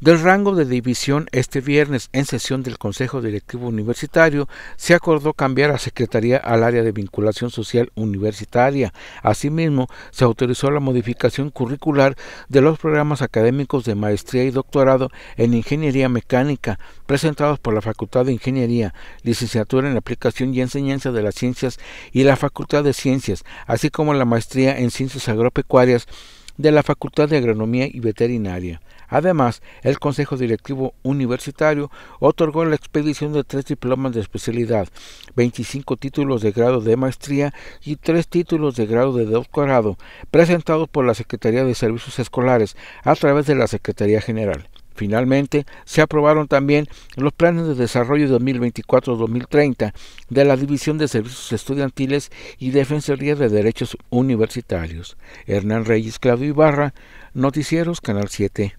Del rango de división este viernes en sesión del Consejo Directivo Universitario se acordó cambiar a Secretaría al área de vinculación social universitaria. Asimismo, se autorizó la modificación curricular de los programas académicos de maestría y doctorado en ingeniería mecánica presentados por la Facultad de Ingeniería, licenciatura en aplicación y enseñanza de las ciencias y la Facultad de Ciencias, así como la maestría en ciencias agropecuarias de la Facultad de Agronomía y Veterinaria. Además, el Consejo Directivo Universitario otorgó la expedición de tres diplomas de especialidad, 25 títulos de grado de maestría y tres títulos de grado de doctorado, presentados por la Secretaría de Servicios Escolares a través de la Secretaría General. Finalmente, se aprobaron también los planes de desarrollo 2024-2030 de la División de Servicios Estudiantiles y Defensoría de Derechos Universitarios. Hernán Reyes, Claudio Ibarra, Noticieros, Canal 7.